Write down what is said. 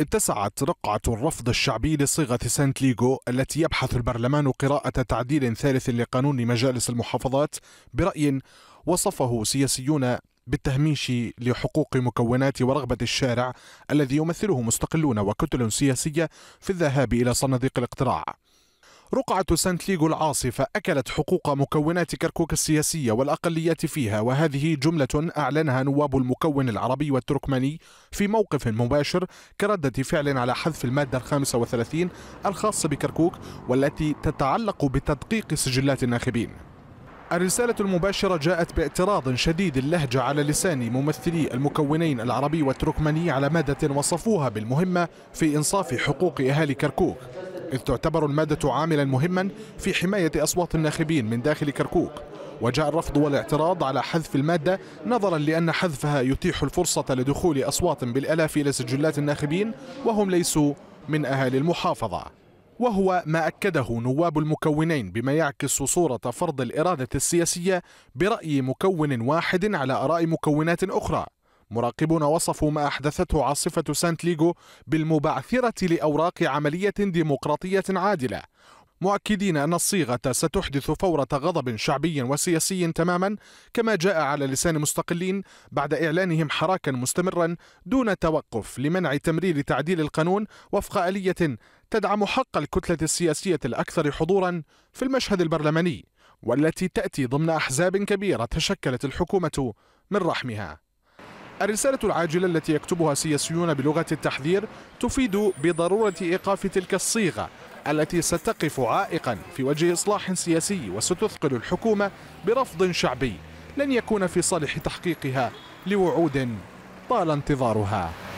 اتسعت رقعة الرفض الشعبي لصيغة سانت ليغو التي يبحث البرلمان قراءة تعديل ثالث لقانون مجالس المحافظات برأي وصفه سياسيون بالتهميش لحقوق مكونات ورغبة الشارع الذي يمثله مستقلون وكتل سياسية في الذهاب إلى صناديق الاقتراع رقعة سانت ليغو العاصفة أكلت حقوق مكونات كركوك السياسية والأقليات فيها وهذه جملة أعلنها نواب المكون العربي والتركماني في موقف مباشر كردة فعل على حذف المادة الخامسة وثلاثين الخاصة بكركوك والتي تتعلق بتدقيق سجلات الناخبين الرسالة المباشرة جاءت باعتراض شديد اللهجة على لسان ممثلي المكونين العربي والتركماني على مادة وصفوها بالمهمة في إنصاف حقوق أهالي كركوك إذ تعتبر المادة عاملا مهما في حماية أصوات الناخبين من داخل كركوك وجاء الرفض والاعتراض على حذف المادة نظرا لأن حذفها يتيح الفرصة لدخول أصوات بالألاف إلى سجلات الناخبين وهم ليسوا من أهالي المحافظة وهو ما أكده نواب المكونين بما يعكس صورة فرض الإرادة السياسية برأي مكون واحد على آراء مكونات أخرى مراقبون وصفوا ما أحدثته عاصفة سانت ليغو بالمبعثرة لأوراق عملية ديمقراطية عادلة مؤكدين أن الصيغة ستحدث فورة غضب شعبي وسياسي تماما كما جاء على لسان مستقلين بعد إعلانهم حراكا مستمرا دون توقف لمنع تمرير تعديل القانون وفق آلية تدعم حق الكتلة السياسية الأكثر حضورا في المشهد البرلماني والتي تأتي ضمن أحزاب كبيرة تشكلت الحكومة من رحمها الرسالة العاجلة التي يكتبها سياسيون بلغة التحذير تفيد بضرورة إيقاف تلك الصيغة التي ستقف عائقا في وجه إصلاح سياسي وستثقل الحكومة برفض شعبي لن يكون في صالح تحقيقها لوعود طال انتظارها